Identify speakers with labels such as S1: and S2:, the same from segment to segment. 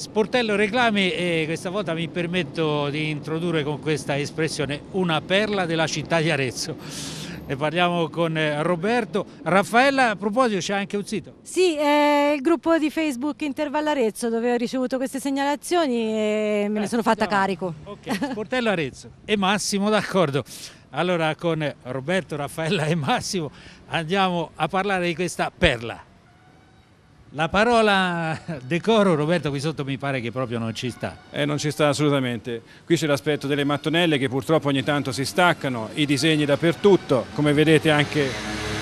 S1: Sportello Reclami e questa volta mi permetto di introdurre con questa espressione una perla della città di Arezzo. Ne parliamo con eh, Roberto. Raffaella, a proposito c'è anche un sito. Sì, è il gruppo di Facebook Intervallo Arezzo dove ho ricevuto queste segnalazioni e me eh, ne sono fatta siamo. carico. Ok, Sportello Arezzo e Massimo d'accordo. Allora con Roberto, Raffaella e Massimo andiamo a parlare di questa perla. La parola decoro, Roberto, qui sotto mi pare che proprio non ci sta. Eh, non ci sta assolutamente. Qui c'è l'aspetto delle mattonelle che purtroppo ogni tanto si staccano, i disegni dappertutto, come vedete anche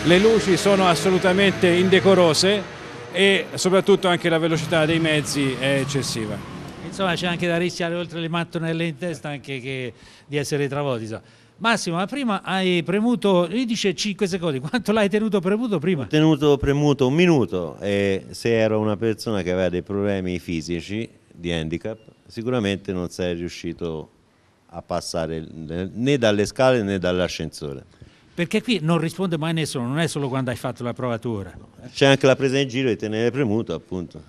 S1: le luci sono assolutamente indecorose e soprattutto anche la velocità dei mezzi è eccessiva. Insomma c'è anche da rischiare oltre le mattonelle in testa anche di essere travolti. Massimo, ma prima hai premuto, lui dice 5 secondi, quanto l'hai tenuto premuto prima? Ho
S2: tenuto premuto un minuto e se ero una persona che aveva dei problemi fisici di handicap, sicuramente non sei riuscito a passare né dalle scale né dall'ascensore.
S1: Perché qui non risponde mai nessuno, non è solo quando hai fatto la provatura.
S2: C'è anche la presa in giro di tenere premuto, appunto.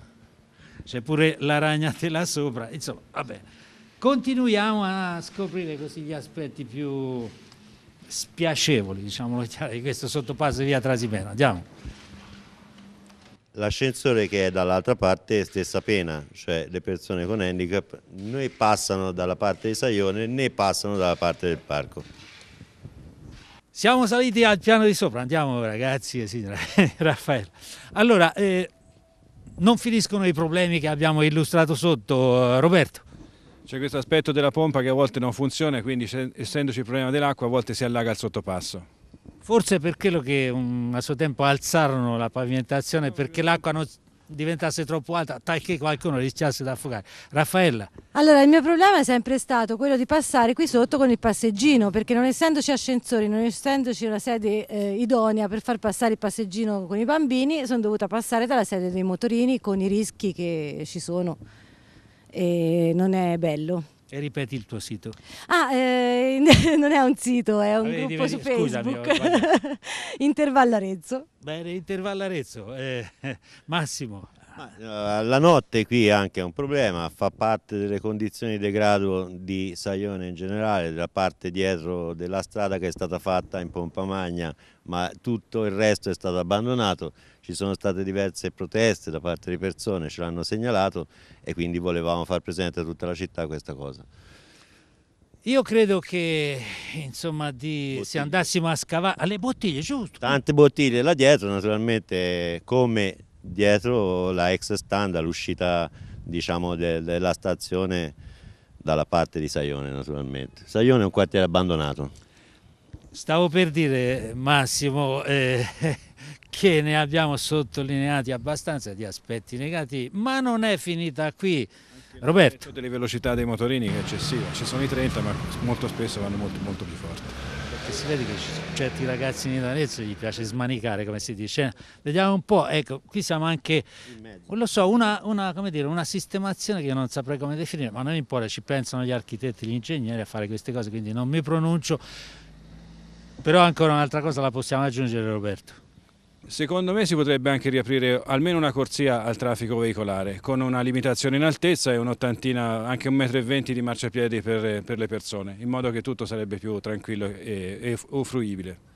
S1: C'è pure la ragnatela sopra, insomma, va bene. Continuiamo a scoprire così gli aspetti più
S2: spiacevoli, diciamolo chiaro, di
S1: questo sottopasso via Trasimeno. Andiamo
S2: l'ascensore che è dall'altra parte è stessa pena, cioè le persone con handicap né passano dalla parte di Saione né passano dalla parte del parco. Siamo saliti al piano di
S1: sopra, andiamo ragazzi e signora Raffaella. Allora, eh, non finiscono i problemi che abbiamo illustrato sotto Roberto. C'è questo aspetto della pompa che a volte non funziona, quindi essendoci il problema dell'acqua a volte si allaga il sottopasso. Forse per quello che um, a suo tempo alzarono la pavimentazione perché l'acqua non diventasse troppo alta, talché qualcuno rischiasse di affogare. Raffaella. Allora, il mio problema è sempre stato quello di passare qui sotto con il passeggino, perché non essendoci ascensori, non essendoci una sede eh, idonea per far passare il passeggino con i bambini, sono dovuta passare dalla sede dei motorini con i rischi che ci sono e non è bello. E ripeti il tuo sito. Ah, eh, non è un sito, è un vedi, gruppo vedi, su oh, Facebook. Intervallo Arezzo. Bene, Intervallo Arezzo. Eh, Massimo, eh,
S2: la notte qui anche è un problema, fa parte delle condizioni di degrado di Saione in generale, della parte dietro della strada che è stata fatta in pompa magna, ma tutto il resto è stato abbandonato, ci sono state diverse proteste da parte di persone, ce l'hanno segnalato e quindi volevamo far presente a tutta la città questa cosa.
S1: Io credo che insomma, di, se andassimo a scavare alle bottiglie, giusto?
S2: Tante bottiglie là dietro, naturalmente come dietro la ex standa, l'uscita diciamo, de della stazione dalla parte di Saione naturalmente. Saione è un quartiere abbandonato.
S1: Stavo per dire Massimo eh, che ne abbiamo sottolineati abbastanza di aspetti negativi, ma non è finita qui. Roberto. delle velocità dei motorini che è eccessiva, ci sono i 30 ma molto spesso vanno molto, molto più forti perché si vede che certi ragazzi in Italia gli piace smanicare, come si dice. Vediamo un po', ecco, qui siamo anche, non lo so, una, una, dire, una sistemazione che io non saprei come definire, ma non importa, ci pensano gli architetti, gli ingegneri a fare queste cose, quindi non mi pronuncio. Però ancora un'altra cosa la possiamo aggiungere Roberto. Secondo me si potrebbe anche riaprire almeno una corsia al traffico veicolare con una limitazione in altezza e un'ottantina, anche un metro e venti di marciapiedi per, per, le persone, in modo che tutto sarebbe più tranquillo e, e, e fruibile.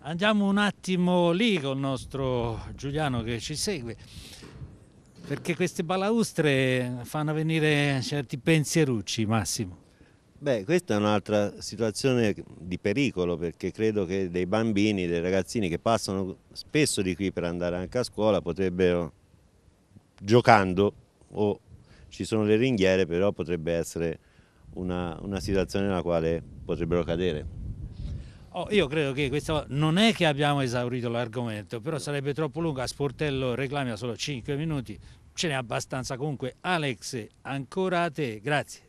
S1: Andiamo un attimo lì con il nostro Giuliano che ci segue, perché queste balaustre fanno venire certi pensierucci, Massimo.
S2: Beh, questa è un'altra situazione di pericolo perché credo che dei bambini, dei ragazzini che passano spesso di qui per andare anche a scuola potrebbero, giocando o ci sono le ringhiere, però potrebbe essere una, una situazione nella quale potrebbero cadere.
S1: Oh, io credo che questa non è che abbiamo esaurito l'argomento, però sarebbe troppo lungo, a sportello reclami solo 5 minuti, ce n'è abbastanza comunque. Alex, ancora a te, grazie.